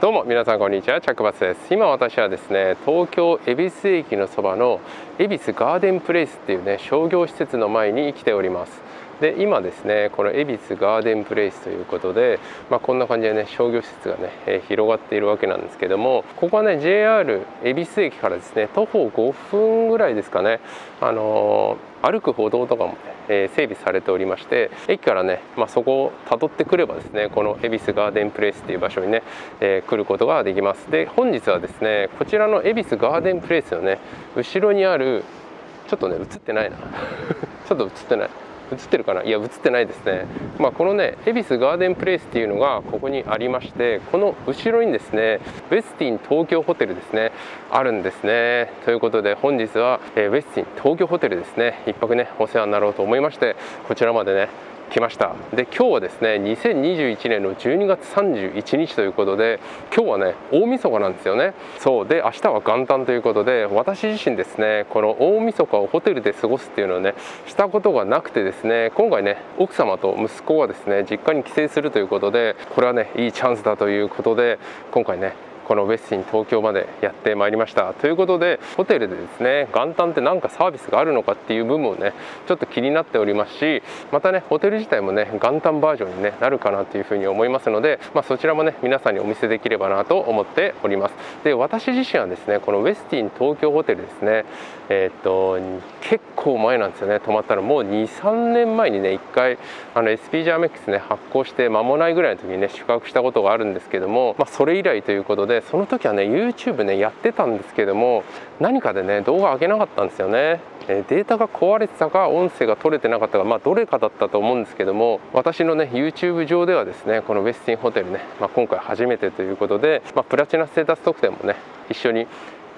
どうも皆さんこんにちはクバスです今私はですね東京恵比寿駅のそばの恵比寿ガーデンプレイスっていうね商業施設の前に来ておりますで今ですねこの恵比寿ガーデンプレイスということで、まあ、こんな感じでね商業施設がね、えー、広がっているわけなんですけどもここはね JR 恵比寿駅からですね徒歩5分ぐらいですかねあのー歩く歩道とかもね、え整備されておりまして駅からね、まあ、そこをたどってくればですねこの恵比寿ガーデンプレイスという場所にね、えー、来ることができますで本日はですねこちらの恵比寿ガーデンプレイスのね後ろにあるちょっとね映ってないな ちょっと映ってない映ってるかないや映ってないですね、まあ、このね恵比寿ガーデンプレイスっていうのがここにありましてこの後ろにですねウェスティン東京ホテルですねあるんですねということで本日は、えウェスティン東京ホテルですね1泊ねお世話になろうと思いましてこちらまでね来ましたで今日はですね2021年の12月31日ということで今日はね大晦日なんですよねそうで明日は元旦ということで私自身ですねこの大晦日をホテルで過ごすっていうのをねしたことがなくてですね今回ね奥様と息子がですね実家に帰省するということでこれはねいいチャンスだということで今回ねこのウェスティン東京までやってまいりましたということでホテルでですね元旦って何かサービスがあるのかっていう部分をねちょっと気になっておりますしまたねホテル自体もね元旦バージョンに、ね、なるかなというふうに思いますので、まあ、そちらもね皆さんにお見せできればなと思っておりますで私自身はですねこのウェスティン東京ホテルですねえー、っと結構前なんですよね泊まったのもう23年前にね1回あの SP ジャーメックスね発行して間もないぐらいの時にね宿泊したことがあるんですけども、まあ、それ以来ということででその時はね YouTube ねやってたんですけども何かでね動画上げなかったんですよねデータが壊れてたか音声が取れてなかったかまあどれかだったと思うんですけども私のね YouTube 上ではですねこのウェスティンホテルね、まあ、今回初めてということで、まあ、プラチナステータス特典もね一緒に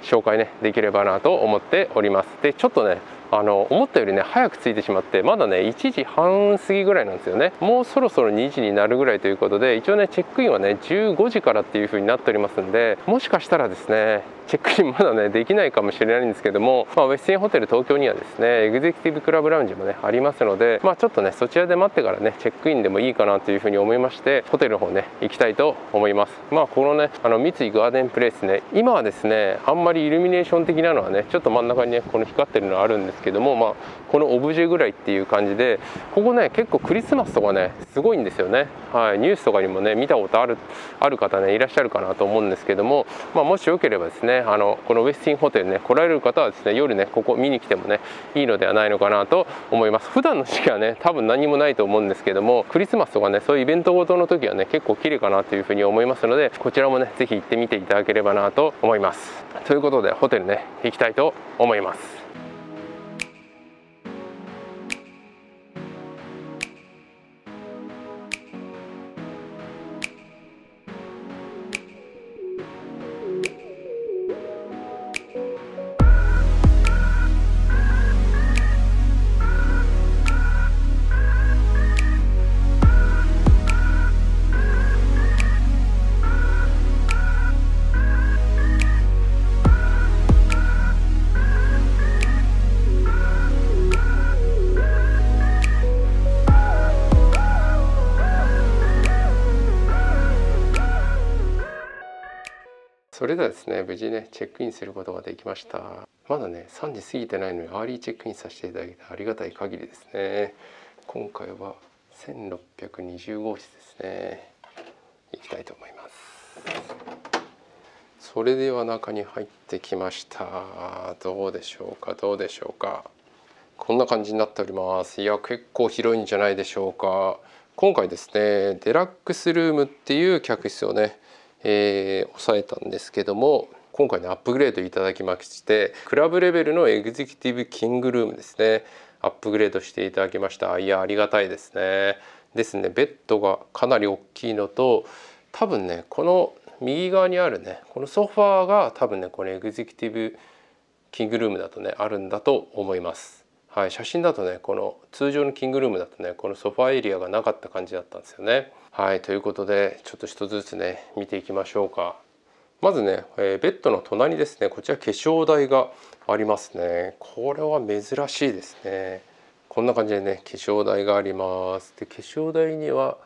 紹介ねできればなと思っておりますでちょっとねあの思ったよりね早く着いてしまってまだね1時半過ぎぐらいなんですよねもうそろそろ2時になるぐらいということで一応ねチェックインはね15時からっていう風になっておりますんでもしかしたらですねチェックインまだねできないかもしれないんですけども、まあ、ウェスティンホテル東京にはですねエグゼクティブクラブラウンジもねありますので、まあ、ちょっとねそちらで待ってからねチェックインでもいいかなというふうに思いましてホテルの方ね行きたいと思いますまあこのねあの三井ガーデンプレイスね今はですねあんまりイルミネーション的なのはねちょっと真ん中にねこの光ってるのあるんですけども、まあ、このオブジェぐらいっていう感じでここね結構クリスマスとかねすごいんですよね、はい、ニュースとかにもね見たことあるある方ねいらっしゃるかなと思うんですけども、まあ、もしよければですねあのこのウェスティンホテルね来られる方はですね夜ねここ見に来てもねいいのではないのかなと思います普段の時期はね多分何もないと思うんですけどもクリスマスとかねそういうイベントごとの時はね結構綺麗かなというふうに思いますのでこちらもね是非行ってみていただければなと思いますということでホテルね行きたいと思いますれではですね無事ねチェックインすることができましたまだね3時過ぎてないのにアーリーチェックインさせていただいてありがたい限りですね今回は1620号室ですね行きたいと思いますそれでは中に入ってきましたどうでしょうかどうでしょうかこんな感じになっておりますいや結構広いんじゃないでしょうか今回ですねデラックスルームっていう客室をねえー、抑えたんですけども今回ねアップグレードいただきましてクラブレベルのエグゼクティブキングルームですねアップグレードしていただきましたいやありがたいですねですねベッドがかなり大きいのと多分ねこの右側にあるねこのソファーが多分ねこのエグゼクティブキングルームだとねあるんだと思いますはい、写真だとねこの通常のキングルームだとねこのソファエリアがなかった感じだったんですよね。はいということでちょっと1つずつね見ていきましょうか。まずね、えー、ベッドの隣ですねこちら化粧台がありますねこれは珍しいですねこんな感じでね化粧台がありますで化粧台には、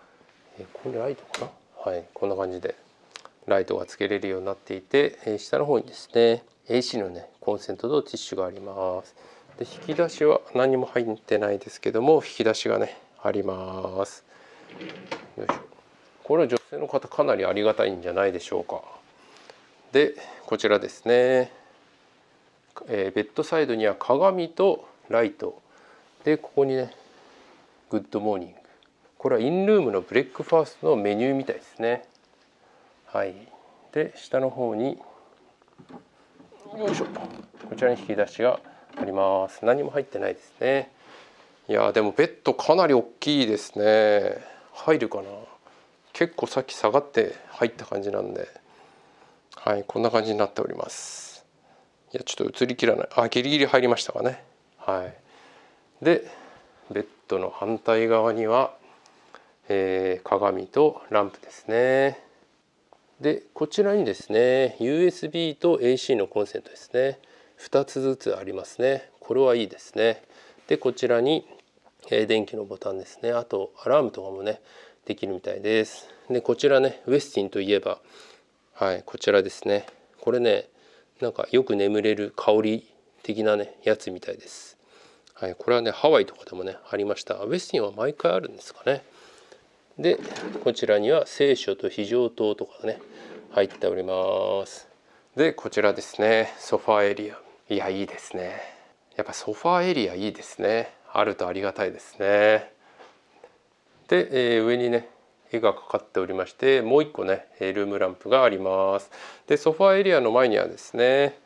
えー、これライトかなはいこんな感じでライトがつけれるようになっていて、えー、下の方にですね AC のねコンセントとティッシュがありますで引き出しは何も入ってないですけども引き出しがねありますよいしょこれは女性の方かなりありがたいんじゃないでしょうかでこちらですね、えー、ベッドサイドには鏡とライトでここにね「グッドモーニング」これはインルームのブレックファーストのメニューみたいですねはいで下の方によいしょこちらに引き出しがあります何も入ってないですねいやでもベッドかなり大きいですね入るかな結構さっき下がって入った感じなんではいこんな感じになっておりますいやちょっと映りきらないあギリギリ入りましたかねはいでベッドの反対側には、えー、鏡とランプですねでこちらにですね USB と AC のコンセントですね2つずつありますねこれはいいですねでこちらに電気のボタンですねあとアラームとかもねできるみたいですでこちらねウェスティンといえばはいこちらですねこれねなんかよく眠れる香り的なねやつみたいですはいこれはねハワイとかでもねありましたウェスティンは毎回あるんですかねでこちらには聖書と非常灯とかね入っておりますでこちらですねソファエリアいやいいですねやっぱソファーエリアいいですねあるとありがたいですねで、えー、上にね絵がかかっておりましてもう一個ねルームランプがありますでソファーエリアの前にはですね、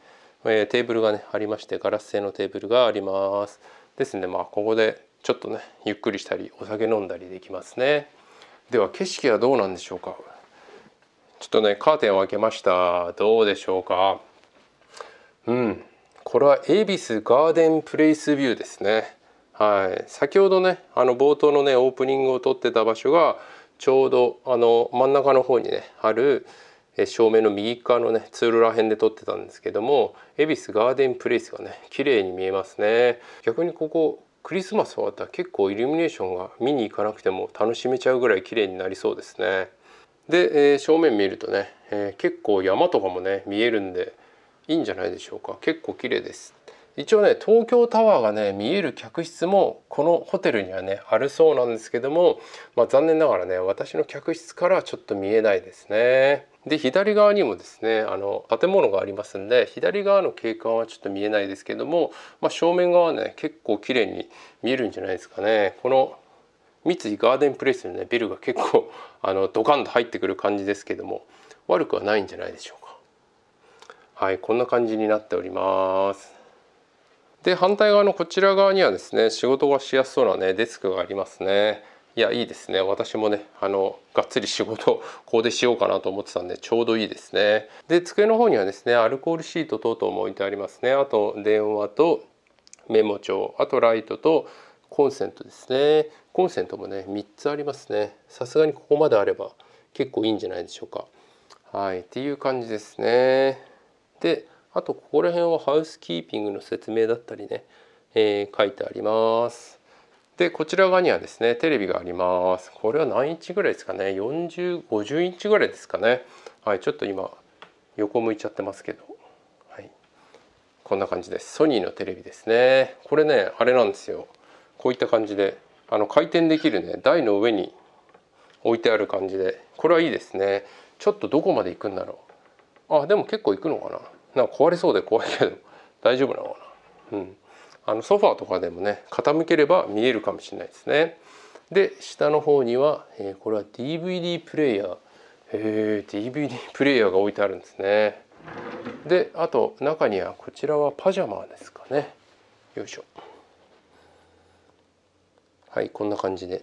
えー、テーブルがねありましてガラス製のテーブルがありますですねまあここでちょっとねゆっくりしたりお酒飲んだりできますねでは景色はどうなんでしょうかちょっとねカーテンを開けましたどうでしょうかこれは恵比寿ガーデンプレイスビューですねはい先ほどねあの冒頭のねオープニングを撮ってた場所がちょうどあの真ん中の方にねある照明の右側のね通路ら辺で撮ってたんですけども恵比寿ガーデンプレイスがね綺麗に見えますね逆にここクリスマス終わったら結構イルミネーションが見に行かなくても楽しめちゃうぐらい綺麗になりそうですねで、えー、正面見るとね、えー、結構山とかもね見えるんでいいんじゃないでしょうか結構綺麗です一応ね東京タワーがね見える客室もこのホテルにはねあるそうなんですけども、まあ、残念ながらね私の客室からはちょっと見えないですね。で左側にもですねあの建物がありますんで左側の景観はちょっと見えないですけども、まあ、正面側はね結構綺麗に見えるんじゃないですかね。この三井ガーデンプレイスのねビルが結構あのドカンと入ってくる感じですけども悪くはないんじゃないでしょうか。はいこんな感じになっておりますで反対側のこちら側にはですね仕事がしやすそうなねデスクがありますねいやいいですね私もねあのがっつり仕事ここでしようかなと思ってたんでちょうどいいですねで机の方にはですねアルコールシート等々も置いてありますねあと電話とメモ帳あとライトとコンセントですねコンセントもね3つありますねさすがにここまであれば結構いいんじゃないでしょうかはいっていう感じですねであとここら辺はハウスキーピングの説明だったりね、えー、書いてあります。でこちら側にはですねテレビがあります。これは何インチぐらいですかね4050インチぐらいですかね。はいちょっと今横向いちゃってますけど、はい、こんな感じです。ソニーのテレビですね。これねあれなんですよ。こういった感じであの回転できるね台の上に置いてある感じでこれはいいですね。ちょっとどこまで行くんだろう。あでも結構行くのかななんか壊れそうで怖いけど 大丈夫なのかな、うん、あのソファーとかでもね傾ければ見えるかもしれないですねで下の方には、えー、これは DVD プレイヤーへえ DVD プレイヤーが置いてあるんですねであと中にはこちらはパジャマですかねよいしょはいこんな感じで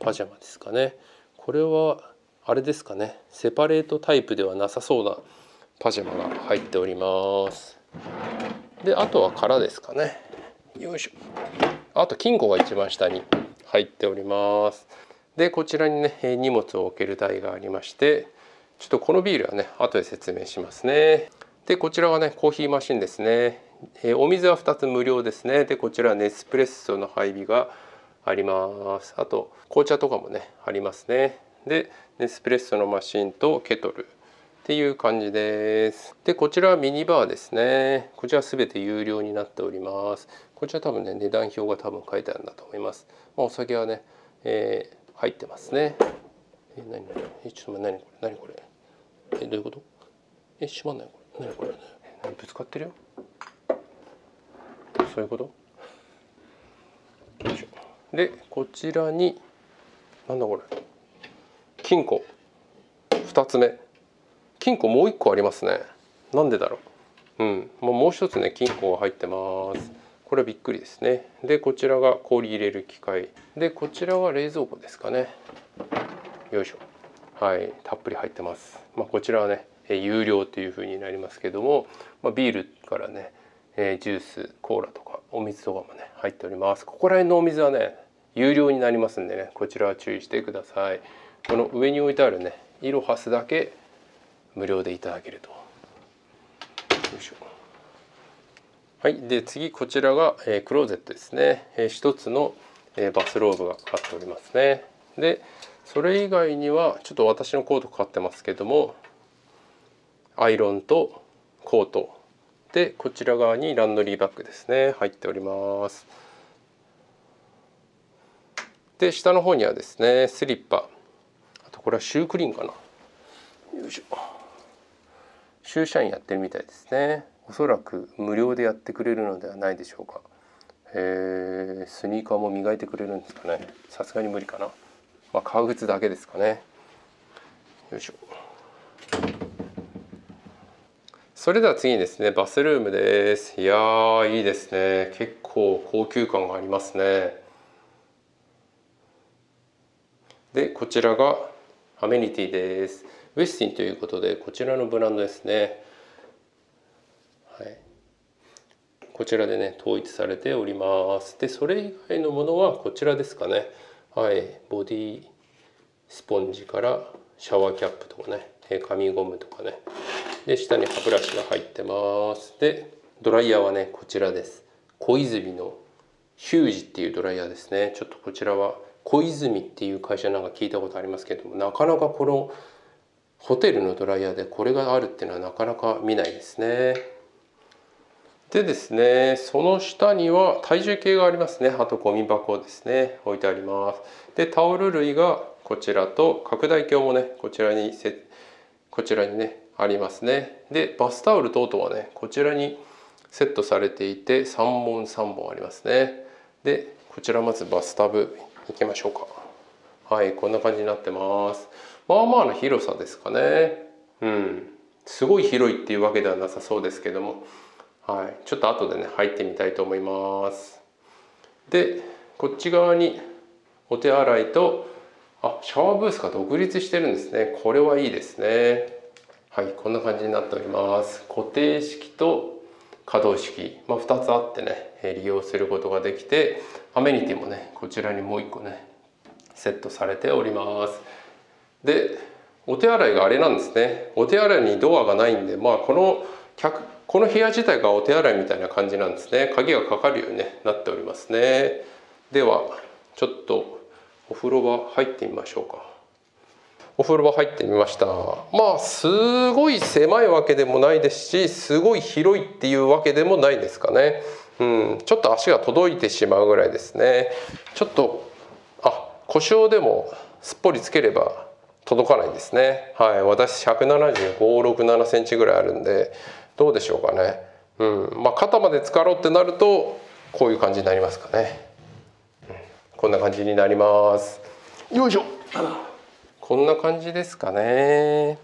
パジャマですかねこれはあれですかねセパレートタイプではなさそうなパジャマが入っておりますであとは殻ですかねよいしょあと金庫が一番下に入っておりますでこちらにね荷物を置ける台がありましてちょっとこのビールはね後で説明しますねでこちらはねコーヒーマシンですね、えお水は2つ無料ですねでこちらネスプレッソの配備がありますあと紅茶とかもねありますねでネスプレッソのマシンとケトルっていう感じです。でこちらはミニバーですね。こちらすべて有料になっております。こちら多分ね値段表が多分書いてあるんだと思います。まあ、お酒はね、えー、入ってますね。え何れえちょっと待って何これ何これえどういうことえ閉まんないこれ何これ何ぶつかってるよそういうことでこちらになんだこれ金庫2つ目金庫もう一個ありますねなんでだろううんまもう一つね金庫が入ってますこれびっくりですねでこちらが氷入れる機械でこちらは冷蔵庫ですかねよいしょはいたっぷり入ってます、まあ、こちらはね有料というふうになりますけども、まあ、ビールからねジュースコーラとかお水とかもね入っておりますここら辺のお水はね有料になりますんでねこちらは注意してくださいこの上に置いてあるねイロハスだけ無料でいただけるとはいで次こちらが、えー、クローゼットですね、えー、1つの、えー、バスローブがかかっておりますねでそれ以外にはちょっと私のコートかかってますけどもアイロンとコートでこちら側にランドリーバッグですね入っておりますで下の方にはですねスリッパあとこれはシュークリーンかなよいしょ駐車員やってるみたいですねおそらく無料でやってくれるのではないでしょうかへえスニーカーも磨いてくれるんですかねさすがに無理かなまあ革靴だけですかねよいしょそれでは次にですねバスルームですいやーいいですね結構高級感がありますねでこちらがアメニティですウェスティンということでこちらのブランドですね、はい、こちらでね統一されておりますでそれ以外のものはこちらですかねはいボディスポンジからシャワーキャップとかね紙ゴムとかねで下に歯ブラシが入ってますでドライヤーはねこちらです小泉のヒュージっていうドライヤーですねちょっとこちらは小泉っていう会社なんか聞いたことありますけどもなかなかこのホテルのドライヤーでこれがあるっていうのはなかなか見ないですね。でですね、その下には体重計がありますね。あとゴミ箱ですね。置いてあります。で、タオル類がこちらと、拡大鏡もね、こちらにせ、こちらにね、ありますね。で、バスタオル等々はね、こちらにセットされていて、3本3本ありますね。で、こちらまずバスタブ行きましょうか。はいこんな感じになってますまあまあの広さですかねうんすごい広いっていうわけではなさそうですけどもはいちょっと後でね入ってみたいと思いますでこっち側にお手洗いとあシャワーブースが独立してるんですねこれはいいですねはいこんな感じになっております固定式と可動式、まあ、2つあってね利用することができてアメニティもねこちらにもう1個ねセットされておりますでお手洗いがあれなんですねお手洗いにドアがないんでまあこの客この部屋自体がお手洗いみたいな感じなんですね鍵がかかるようになっておりますねではちょっとお風呂場入ってみましょうかお風呂場入ってみましたまあすごい狭いわけでもないですしすごい広いっていうわけでもないですかねうんちょっと足が届いてしまうぐらいですねちょっと故障でもすっぽりつければ届かないですねはい私1 7 5 6 7センチぐらいあるんでどうでしょうかねうんまあ、肩まで使かろうってなるとこういう感じになりますかね、こんな感じになりますよいしょこんな感じですかね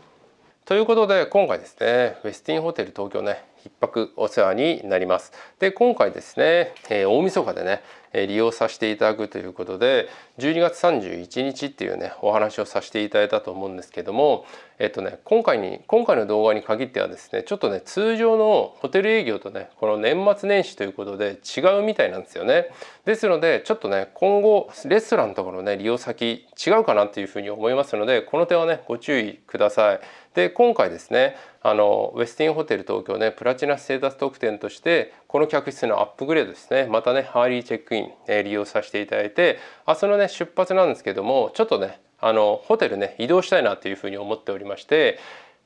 ということで今回ですねウェスティンホテル東京ね一泊お世話になります。で今回ですね、えー、大晦日でね利用させていただくということで12月31日っていうねお話をさせていただいたと思うんですけどもえっとね今回に今回の動画に限ってはですねちょっとね通常のホテル営業とねこの年末年始ということで違うみたいなんですよねですのでちょっとね今後レストランとかのね利用先違うかなっていうふうに思いますのでこの点はねご注意くださいで今回ですねあのウェスティンホテル東京ねプラチナステータス特典としてこの客室のアップグレードですねまたねハーリーチェックイン、えー、利用させていただいて明日のね出発なんですけどもちょっとねあのホテルね移動したいなというふうに思っておりまして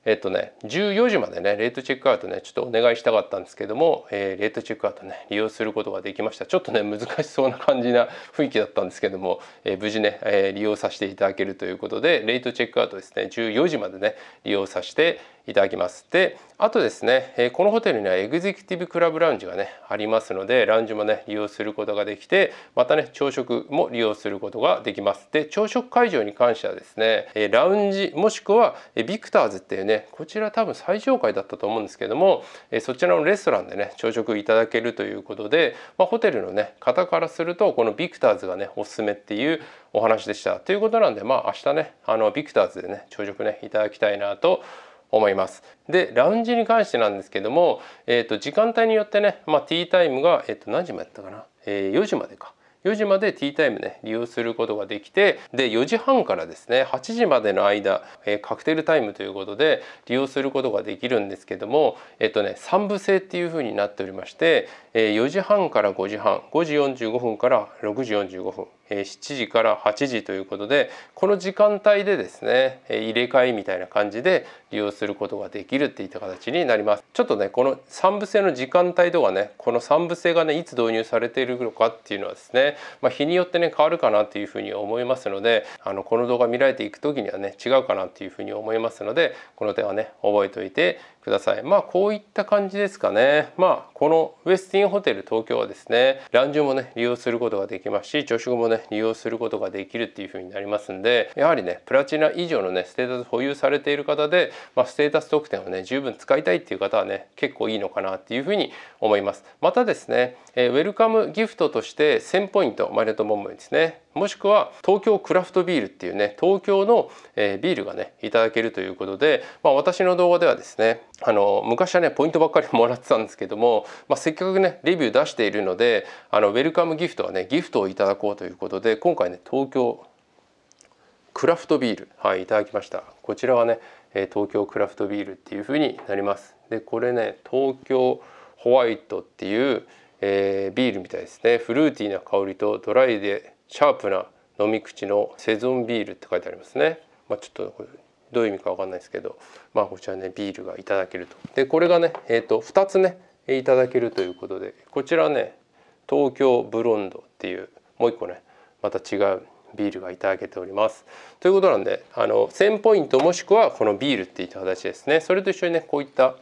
えっとね14時までねレートチェックアウトねちょっとお願いしたかったんですけども、えー、レートチェックアウトね利用することができましたちょっとね難しそうな感じな雰囲気だったんですけども、えー、無事ね、えー、利用させていただけるということでレートチェックアウトですね14時までね利用させていただきます。であとですね、えこのホテルにはエグゼクティブクラブラウンジがねありますのでラウンジもね利用することができてまたね朝食も利用することができます。で朝食会場に関してはですね、えラウンジもしくは、えビクターズっていうねこちら多分最上階だったと思うんですけども、えそちらのレストランでね朝食いただけるということで、まあ、ホテルのね方からするとこのビクターズがねおすすめっていうお話でした。ということなんでまあ明日ねあのビクターズでね朝食ねいただきたいなと思います。思います。でラウンジに関してなんですけども、えー、と時間帯によってね、まあ、ティータイムが、えー、と何時までやったかな、えー、4時までか。4時までティータイムね利用することができてで4時半からですね8時までの間、えー、カクテルタイムということで利用することができるんですけどもえっとね3部制っていうふうになっておりまして、えー、4時半から5時半5時45分から6時45分7時から8時ということでこの時間帯でですね入れ替えみたいな感じで利用することができるっていった形になりますちょっとねこの3部制の時間帯とかねこの3部制がねいつ導入されているのかっていうのはですね、まあ、日によってね変わるかなっていうふうに思いますのであのこの動画見られていく時にはね違うかなっていうふうに思いますのでこの点はね覚えておいてくださいまあこういった感じですかねまあこのウェスティンホテル東京はですねランジもね利用することができますし朝食もね利用することができるっていう風になりますんでやはりねプラチナ以上のねステータス保有されている方で、まあ、ステータス特典をね十分使いたいっていう方はね結構いいのかなっていう風に思いますまたですね、えー、ウェルカムギフトとして1000ポイントマオットボンボンですねもしくは東京クラフトビールっていうね東京の、えー、ビールがねいただけるということで、まあ、私の動画ではですねあの昔はねポイントばっかりもらってたんですけども、まあ、せっかくねレビュー出しているのであのウェルカムギフトはねギフトをいただこうということで今回ね東京クラフトビールはいいただきましたこちらはね東京クラフトビールっていう風になりますでこれね東京ホワイトっていう、えー、ビールみたいですねフルーティーな香りとドライでシャープな飲み口のセゾンビールって書いてありますね。まあ、ちょっとどういう意味かわかんないですけど、まあ、こちらねビールがいただけると。でこれがね、えーと、二2つねいただけるということでこちらね東京ブロンドっていうもう一個ねまた違うビールがいただけております。ということなんであの1000ポイントもしくはこのビールっていった形ですねそれと一緒にねこういった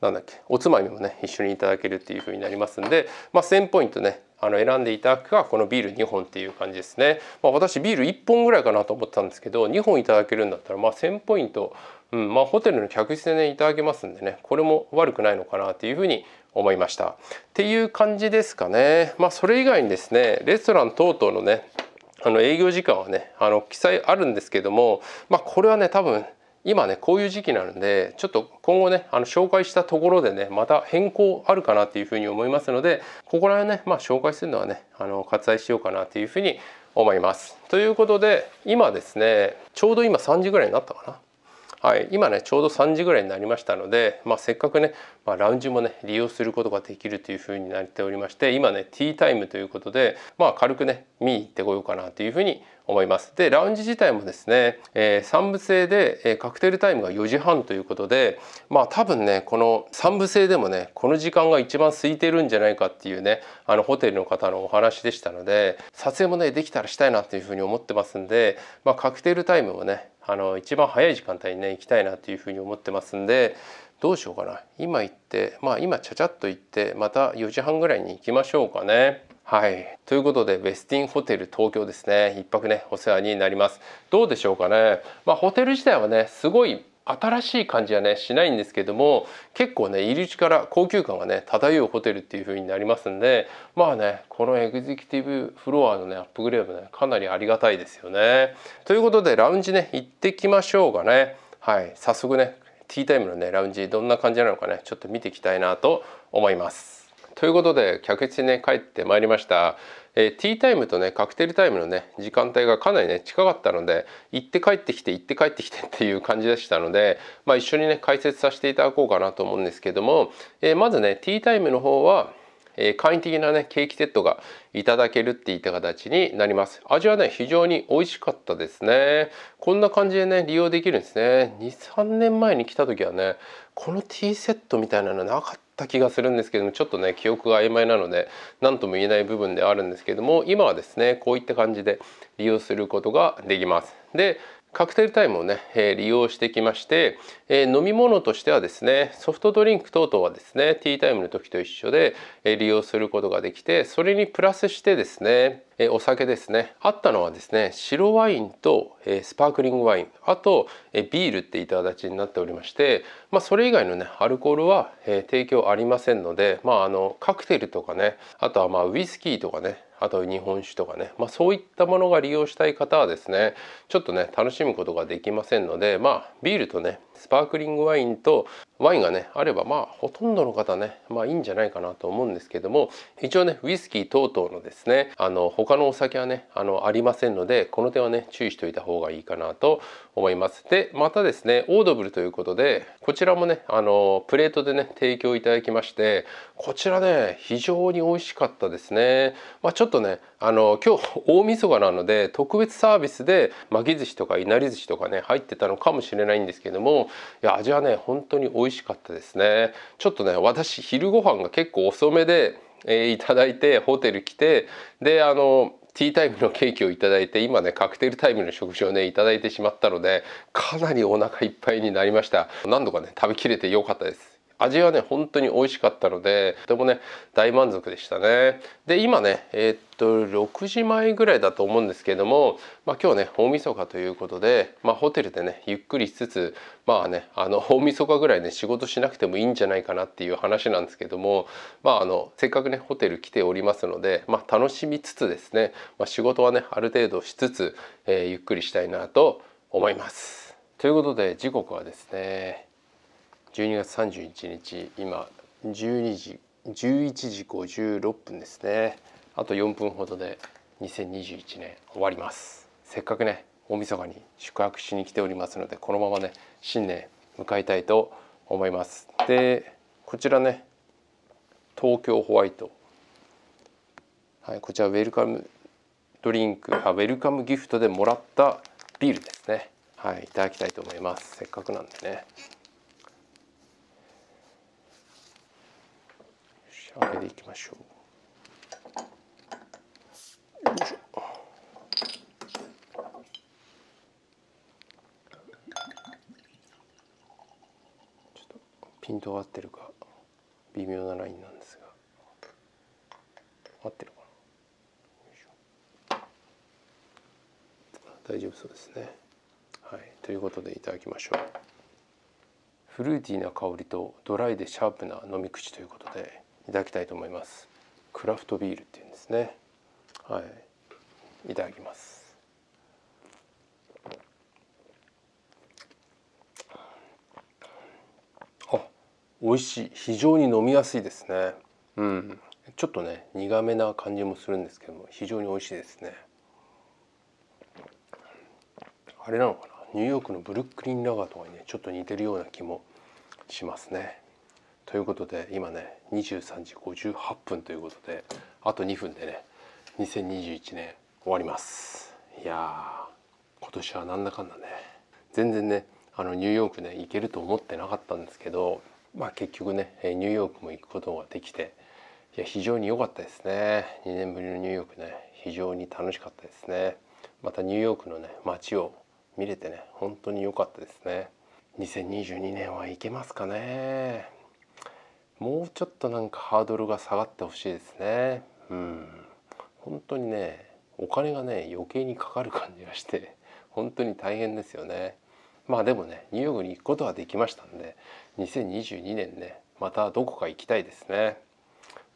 なんだっけおつまみもね一緒にいただけるっていう風になりますんで、まあ、1,000ポイントねあの選んでいただくかこのビール2本っていう感じですね、まあ、私ビール1本ぐらいかなと思ったんですけど2本いただけるんだったらまあ1,000ポイント、うんまあ、ホテルの客室でねいただけますんでねこれも悪くないのかなっていうふうに思いましたっていう感じですかねまあそれ以外にですねレストラン等々のねあの営業時間はねあの記載あるんですけどもまあこれはね多分今ねこういう時期なのでちょっと今後ねあの紹介したところでねまた変更あるかなっていうふうに思いますのでここら辺ね、まあ、紹介するのはねあの割愛しようかなっていうふうに思います。ということで今ですねちょうど今3時ぐらいになったかなはい、今ねちょうど3時ぐらいになりましたので、まあ、せっかくね、まあ、ラウンジもね利用することができるというふうになっておりまして今ねティータイムということで、まあ、軽くね見に行ってこようかなというふうに思います。でラウンジ自体もですね、えー、3部制で、えー、カクテルタイムが4時半ということでまあ多分ねこの3部制でもねこの時間が一番空いてるんじゃないかっていうねあのホテルの方のお話でしたので撮影もねできたらしたいなというふうに思ってますんで、まあ、カクテルタイムもねあの一番早い時間帯にね行きたいなというふうに思ってますんでどうしようかな今行ってまあ今ちゃちゃっと行ってまた4時半ぐらいに行きましょうかね。はいということでウェスティンホテル東京ですね1泊ねお世話になりますどうでしょうかねまあ、ホテル自体はねすごい新しい感じはねしないんですけども結構ね入り口から高級感がね漂うホテルっていう風になりますんでまあねこのエグゼクティブフロアのねアップグレードねかなりありがたいですよね。ということでラウンジね行ってきましょうがねはい早速ねティータイムのねラウンジどんな感じなのかねちょっと見ていきたいなと思います。ということで客室にね帰ってまいりました。えー、ティータイムとねカクテルタイムのね時間帯がかなりね近かったので行って帰ってきて行って帰ってきてっていう感じでしたので、まあ、一緒にね解説させていただこうかなと思うんですけども、えー、まずねティータイムの方はえ簡易的なねケーキセットがいただけるっていった形になります味はね非常に美味しかったですねこんな感じでね利用できるんですね23年前に来た時はねこのティーセットみたいなのなかった気がするんですけどもちょっとね記憶が曖昧なので何とも言えない部分ではあるんですけども今はですねこういった感じで利用することができます。でカクテルタイムをね、え利用してきまして、え飲み物としてはですねソフトドリンク等々はですねティータイムの時と一緒で、え利用することができてそれにプラスしてですねえお酒ですねあったのはですね白ワインと、えスパークリングワインあと、えビールっていただになっておりまして、まあ、それ以外のねアルコールは、え提供ありませんので、まあ、あのカクテルとかねあとはまあウイスキーとかねあと日本酒とかね、まあ、そういったものが利用したい方はですねちょっとね楽しむことができませんのでまあビールとねスパークリングワインとワインがねあればまあほとんどの方ねまあいいんじゃないかなと思うんですけども一応ねウイスキー等々のですねあの他のお酒はねあのありませんのでこの点はね注意しておいた方がいいかなと思いますでまたですねオードブルということでこちらもねあのプレートでね提供いただきましてこちらね非常に美味しかったですねまあ、ちょっとねあの今日大晦日なので特別サービスで巻き寿司とかいなり寿司とかね入ってたのかもしれないんですけどもいや味はね本当に美味しかったですねちょっとね私昼ご飯が結構遅めで、えー、いただいてホテル来てであのティータイムのケーキを頂いて今ねカクテルタイムの食事をね頂いてしまったのでかなりお腹いっぱいになりました何度かね食べきれてよかったです味はね本当に美味しかったのでとてもね大満足でしたねで今ねえー、っと6時前ぐらいだと思うんですけれども、まあ、今日ね大晦日ということで、まあ、ホテルでねゆっくりしつつまあねあの大晦日ぐらいね仕事しなくてもいいんじゃないかなっていう話なんですけどもまああのせっかくねホテル来ておりますので、まあ、楽しみつつですね、まあ、仕事はねある程度しつつ、えー、ゆっくりしたいなと思います。ということで時刻はですね12月31日今12時11時56分ですねあと4分ほどで2021年終わりますせっかくね大晦日に宿泊しに来ておりますのでこのままね新年迎えたいと思いますでこちらね東京ホワイトはいこちらウェルカムドリンクあウェルカムギフトでもらったビールですねはいいただきたいと思いますせっかくなんでね上げていきましょうよいしょちょっとピントが合ってるか微妙なラインなんですが合ってるかな大丈夫そうですねはいということでいただきましょうフルーティーな香りとドライでシャープな飲み口ということでいただきたいと思いますクラフトビールっていうんですねはいいただきますあ美味しい非常に飲みやすいですねうんちょっとね苦めな感じもするんですけども非常に美味しいですねあれなのかなニューヨークのブルックリンラガーとかにねちょっと似てるような気もしますねということで今ね23時58分ということであと2分でね2021年終わりますいや今年はなんだかんだね全然ねあのニューヨークね行けると思ってなかったんですけどまあ結局ねニューヨークも行くことができていや非常に良かったですね2年ぶりのニューヨークね非常に楽しかったですねまたニューヨークのね街を見れてね本当に良かったですね2022年はいけますかねもうちょっとなんかハードルが下がってほしいですねうん本当にねお金がね余計にかかる感じがして本当に大変ですよねまあでもねニューヨークに行くことはできましたんで2022年ねまたどこか行きたいですね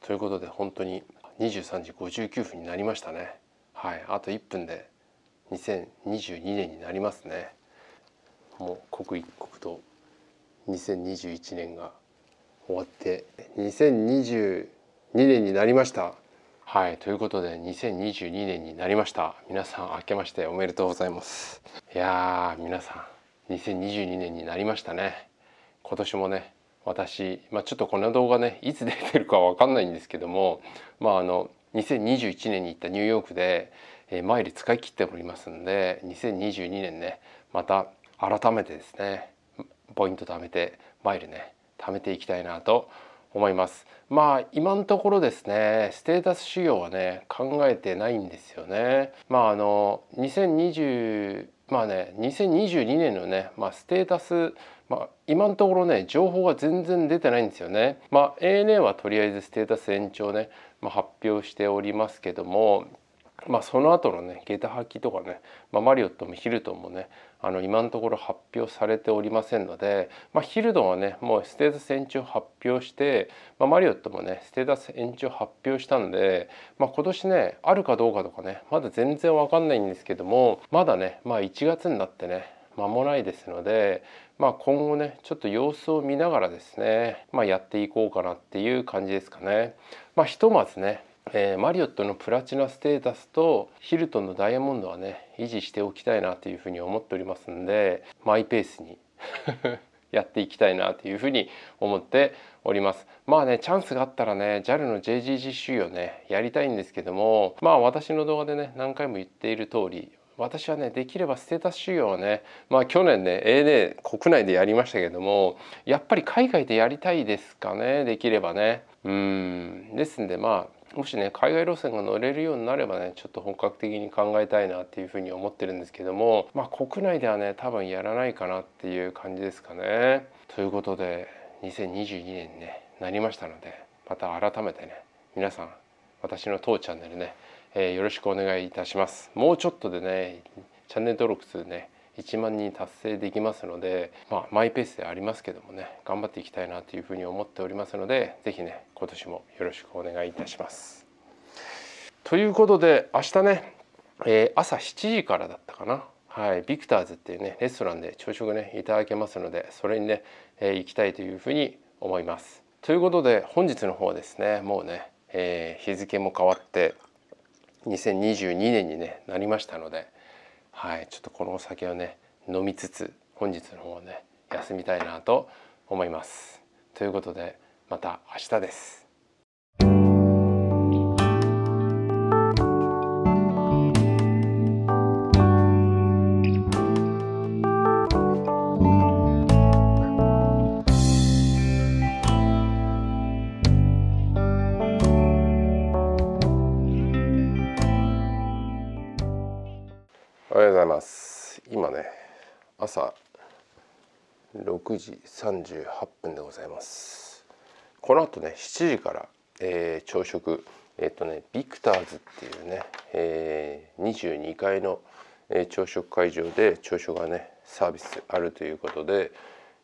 ということで本当に23時59分になりましたねはいあと1分で2022年になりますねもう刻一刻と2021年が終わって2022年になりましたはいということで2022年になりました皆さん明けましておめでとうございますいや皆さん2022年になりましたね今年もね私、まあ、ちょっとこの動画ねいつ出てるかわかんないんですけどもまああの2021年に行ったニューヨークで、えー、マイル使い切っておりますんで2022年ねまた改めてですねポイント貯めてマイルね貯めていきたいなと思いますまあ今のところですねステータス仕様はね考えてないんですよねまああの2020まあね2022年のね、まあ、ステータス、まあ、今のところね情報が全然出てないんですよねまあ ANA はとりあえずステータス延長ね、まあ、発表しておりますけどもまあ、その後のねゲタ吐きとかね、まあ、マリオットもヒルトンもねあの今のところ発表されておりませんので、まあ、ヒルドンはねもうステータス延長発表して、まあ、マリオットもねステータス延長発表したので、まあ、今年ねあるかどうかとかねまだ全然わかんないんですけどもまだね、まあ、1月になってね間もないですので、まあ、今後ねちょっと様子を見ながらですね、まあ、やっていこうかなっていう感じですかね。まあ、ひとまずねえー、マリオットのプラチナステータスとヒルトンのダイヤモンドはね維持しておきたいなというふうに思っておりますんでマイペースに やっていきたいなというふうに思っておりますまあねチャンスがあったらね JAL の JG 実習をねやりたいんですけどもまあ私の動画でね何回も言っている通り私はねできればステータス修行をねまあ去年ね ANA 国内でやりましたけどもやっぱり海外でやりたいですかねできればねうんですんでまあもしね海外路線が乗れるようになればねちょっと本格的に考えたいなっていうふうに思ってるんですけどもまあ国内ではね多分やらないかなっていう感じですかね。ということで2022年に、ね、なりましたのでまた改めてね皆さん私の当チャンネルね、えー、よろしくお願いいたします。もうちょっとでねチャンネル登録数ね1万人達成できますので、まあ、マイペースでありますけどもね頑張っていきたいなというふうに思っておりますので是非ね今年もよろしくお願いいたします。ということで明日ね、えー、朝7時からだったかなはい、ビクターズっていうねレストランで朝食ねいただけますのでそれにね、えー、行きたいというふうに思います。ということで本日の方ですねもうね、えー、日付も変わって2022年に、ね、なりましたので、はいちょっとこのお酒をね飲みつつ本日の方をね休みたいなと思います。ということでまた明日です。6時38分でございますこの後ね7時から、えー、朝食えっとねビクターズっていうね、えー、22階の、えー、朝食会場で朝食がねサービスあるということで、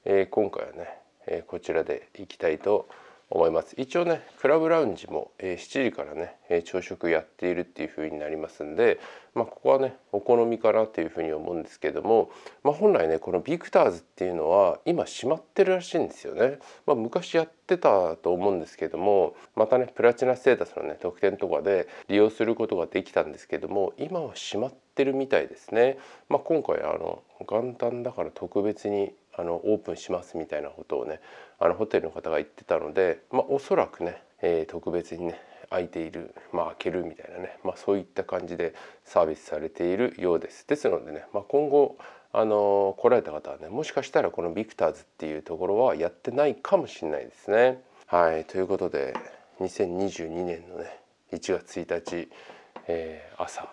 えー、今回はね、えー、こちらでいきたいと思います思います一応ねクラブラウンジも、えー、7時からね、えー、朝食やっているっていう風になりますんで、まあ、ここはねお好みかなというふうに思うんですけども、まあ、本来ねこのビクターズっていうのは今閉まってるらしいんですよね、まあ、昔やってたと思うんですけどもまたねプラチナステータスのね特典とかで利用することができたんですけども今は閉まってるみたいですね、まあ、今回あの元旦だから特別にあのオープンしますみたいなことをねあのホテルの方が言ってたので、まあ、おそらくね、えー、特別にね空いている、まあ、開けるみたいなね、まあ、そういった感じでサービスされているようです。ですのでね、まあ、今後あの来られた方はねもしかしたらこのビクターズっていうところはやってないかもしれないですね。はいということで2022年のね1月1日、えー、朝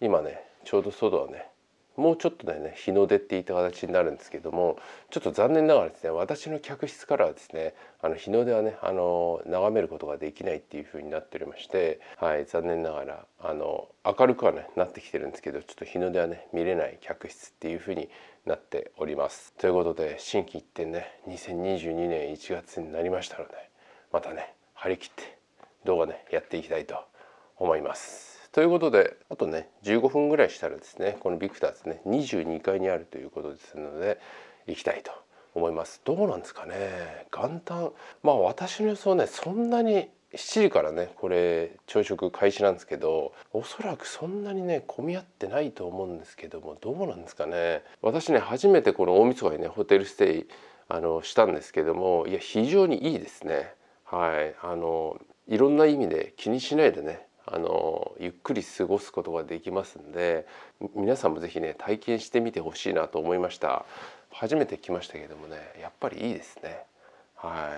今ねちょうど外はねもうちょっとでね日の出っていった形になるんですけどもちょっと残念ながらですね私の客室からはですねあの日の出はねあの眺めることができないっていう風になっておりまして、はい、残念ながらあの明るくはねなってきてるんですけどちょっと日の出はね見れない客室っていう風になっております。ということで心機一転ね2022年1月になりましたのでまたね張り切って動画ねやっていきたいと思います。ということであとね15分ぐらいしたらですねこのビクターズね22階にあるということですので行きたいと思いますどうなんですかね元旦まあ私の予想ねそんなに7時からねこれ朝食開始なんですけどおそらくそんなにね混み合ってないと思うんですけどもどうなんですかね私ね初めてこの大晦日にねホテルステイあのしたんですけどもいや非常にいいですねはいあのいろんな意味で気にしないでねあのゆっくり過ごすことができますんで皆さんも是非ね体験してみてほしいなと思いました初めて来ましたけどもねやっぱりいいですねは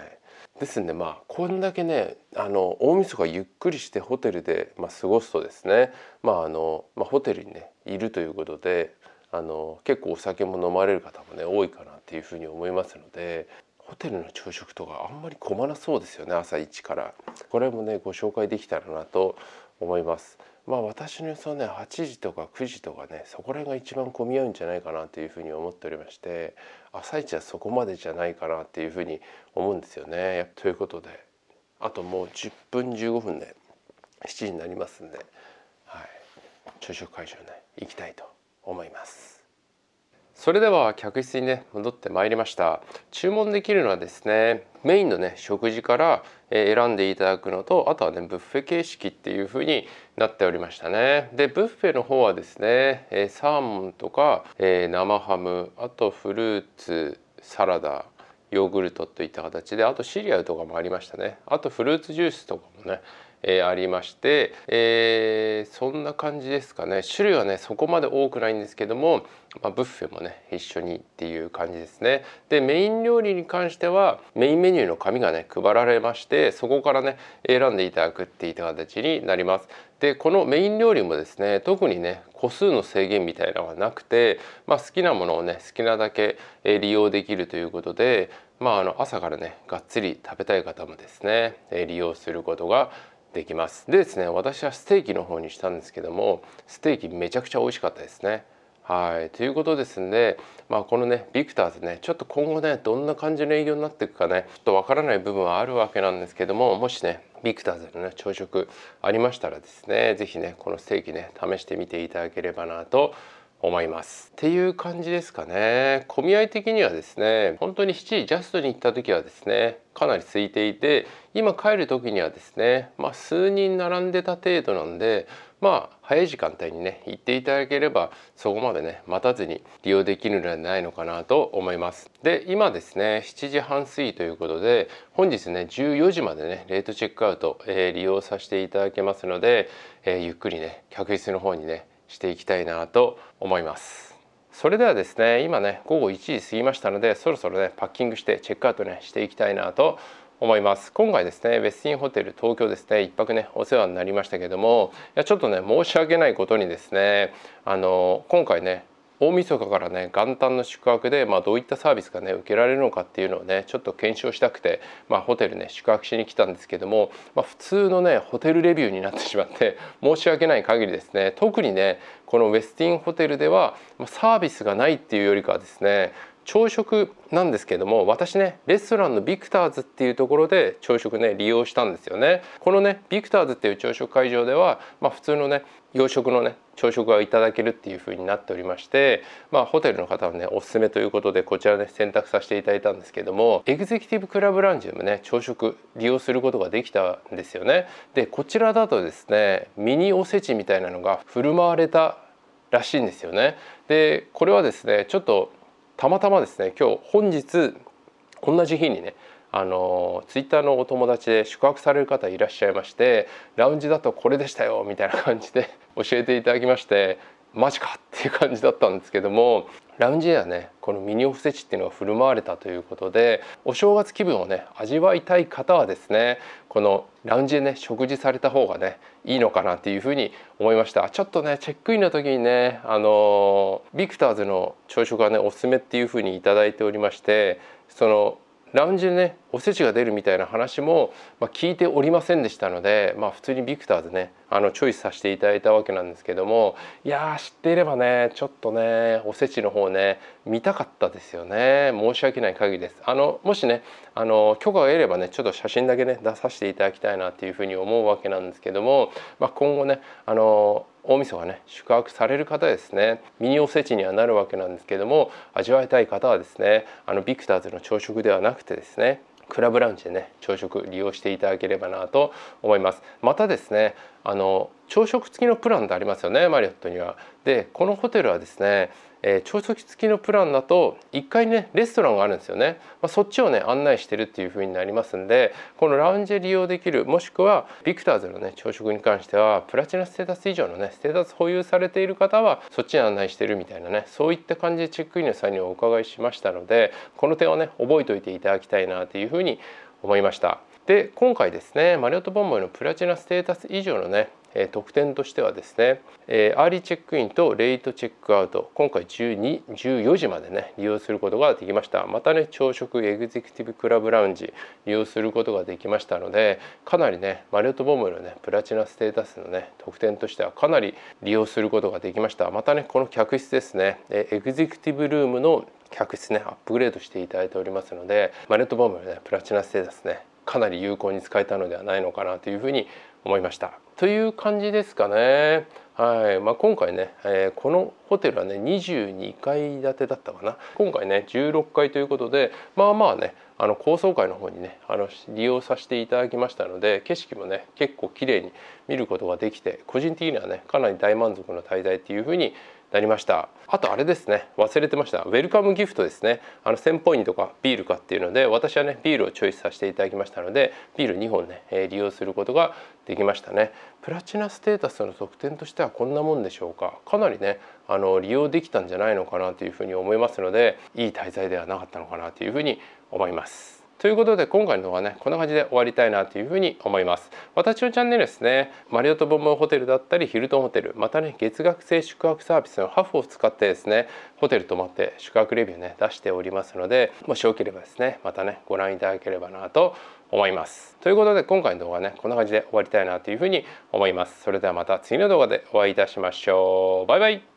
いですんでまあこんだけねあの大晦日ゆっくりしてホテルで、まあ、過ごすとですねまああの、まあ、ホテルにねいるということであの結構お酒も飲まれる方もね多いかなっていうふうに思いますのでホテルの朝食とかあんまり困らそうですよね朝一からこれもねご紹介できたらなと思いますまあ私の予想ね8時とか9時とかねそこら辺が一番混み合うんじゃないかなというふうに思っておりまして朝一はそこまでじゃないかなっていうふうに思うんですよねということであともう10分15分で、ね、7時になりますんで、はい、朝食会場ね行きたいと思いますそれでは客室にね戻ってまいりました注文できるのはですねメインのね食事から選んでいただくのとあとはねブッフェ形式っていう風になっておりましたねでブッフェの方はですねサーモンとか生ハムあとフルーツサラダヨーグルトといった形であとシリアルとかもありましたねあとフルーツジュースとかもねえー、ありまして、えー、そんな感じですかね種類はねそこまで多くないんですけども、まあ、ブッフェもね一緒にっていう感じですねでメイン料理に関してはメインメニューの紙がね配られましてそこからね選んでいただくっていった形になりますでこのメイン料理もですね特にね個数の制限みたいなのはなくて、まあ、好きなものをね好きなだけ利用できるということで、まあ、あの朝からねがっつり食べたい方もですね利用することができますでですね私はステーキの方にしたんですけどもステーキめちゃくちゃ美味しかったですねはいということですんで、まあ、このねビクターズねちょっと今後ねどんな感じの営業になっていくかねちょっとわからない部分はあるわけなんですけどももしねビクターズのね朝食ありましたらですね是非ねこのステーキね試してみていただければなと思いますっていう感じですかねみ合的にはですね本当に7時ジャストに行った時はですねかなり空いていて今帰る時にはですね、まあ、数人並んでた程度なんでまあ早い時間帯にね行っていただければそこまでね待たずに利用できるのではないのかなと思います。で今ですね7時半過ぎということで本日ね14時までねレートチェックアウト、えー、利用させていただけますので、えー、ゆっくりね客室の方にねしていきたいなと思います。それではですね今ね午後1時過ぎましたのでそろそろねパッキングしてチェックアウトねしていきたいなと思います今回ですねウェスティンホテル東京ですね1泊ねお世話になりましたけどもいやちょっとね申し訳ないことにですねあの今回ね大晦日からね元旦の宿泊で、まあ、どういったサービスがね受けられるのかっていうのをねちょっと検証したくて、まあ、ホテルね宿泊しに来たんですけども、まあ、普通のねホテルレビューになってしまって 申し訳ない限りですね特にねこのウェスティンホテルではサービスがないっていうよりかはですね朝食なんですけども私ねレストランのビクターズっていうところで朝食ね利用したんですよねこのねビクターズっていう朝食会場ではまあ、普通のね洋食のね朝食がいただけるっていう風になっておりましてまあ、ホテルの方はねおすすめということでこちらね選択させていただいたんですけどもエグゼクティブクラブランジでもね朝食利用することができたんですよねでこちらだとですねミニおせちみたいなのが振る舞われたらしいんですよねでこれはですねちょっとたまたまですね今日本日同じ日にねあのツイッターのお友達で宿泊される方いらっしゃいましてラウンジだとこれでしたよみたいな感じで教えていただきましてマジかっていう感じだったんですけどもラウンジではねこのミニオフセチっていうのが振る舞われたということでお正月気分をね味わいたい方はですねこのラウンジでね食事された方がねいいのかなっていうふうに思いましたちょっとねチェックインの時にねあのビクターズの朝食はねおすすめっていうふうに頂いておりましてそのラウンジでねおせちが出るみたいな話も、ま聞いておりませんでしたので、まあ、普通にビクターズねあのチョイスさせていただいたわけなんですけどもいやー知っていればねちょっとねおせちの方ね見たかったですよね申し訳ない限りですあのもしねあの許可を得ればねちょっと写真だけね出させていただきたいなっていうふうに思うわけなんですけども、まあ、今後ねあの大晦日ね宿泊される方ですねミニおせちにはなるわけなんですけども味わいたい方はですねあのビクターズの朝食ではなくてですねクラブラウンジでね朝食利用していただければなと思いますまたですねあの朝食付きのプランでありますよねマリオットにはでこのホテルはですねえー、朝食付きのプランだと1階ねレストランがあるんですよね、まあ、そっちをね案内してるっていう風になりますんでこのラウンジで利用できるもしくはビクターズのね朝食に関してはプラチナステータス以上のねステータス保有されている方はそっちに案内してるみたいなねそういった感じでチェックインの際にお伺いしましたのでこの点はね覚えておいていただきたいなという風に思いました。で今回ですねマリオットボンボイのプラチナステータス以上のね特典としてはですねアーリーチェックインとレイトチェックアウト今回12 14時までね利用することができましたまたね朝食エグゼクティブクラブラウンジ利用することができましたのでかなりねマリオットボムのねプラチナステータスのね特典としてはかなり利用することができましたまたねこの客室ですねエグゼクティブルームの客室ねアップグレードしていただいておりますのでマリオットボムのねプラチナステータスねかなり有効に使えたのではないのかなというふうに思いました。という感じですかね。はいまあ、今回ね、えー、このホテルはね22階建てだったかな今回ね16階ということでまあまあねあの高層階の方にねあの利用させていただきましたので景色もね結構綺麗に見ることができて個人的にはねかなり大満足の滞在っていうふうになりましたあとあれですね忘れてましたウェルカムギフトですねあの1000ポイントかビールかっていうので私はねビールをチョイスさせていただきましたのでビール2本ね、えー、利用することができましたねプラチナステータスの特典としてはこんなもんでしょうかかなりねあの利用できたんじゃないのかなというふうに思いますのでいい滞在ではなかったのかなというふうに思いますということで今回の動画はねこんな感じで終わりたいなというふうに思います私のチャンネルですねマリオットボンボンホテルだったりヒルトンホテルまたね月額制宿泊サービスのハフを使ってですねホテル泊まって宿泊レビューね出しておりますのでもしよければですねまたねご覧いただければなと思いますということで今回の動画はねこんな感じで終わりたいなというふうに思いますそれではまた次の動画でお会いいたしましょうバイバイ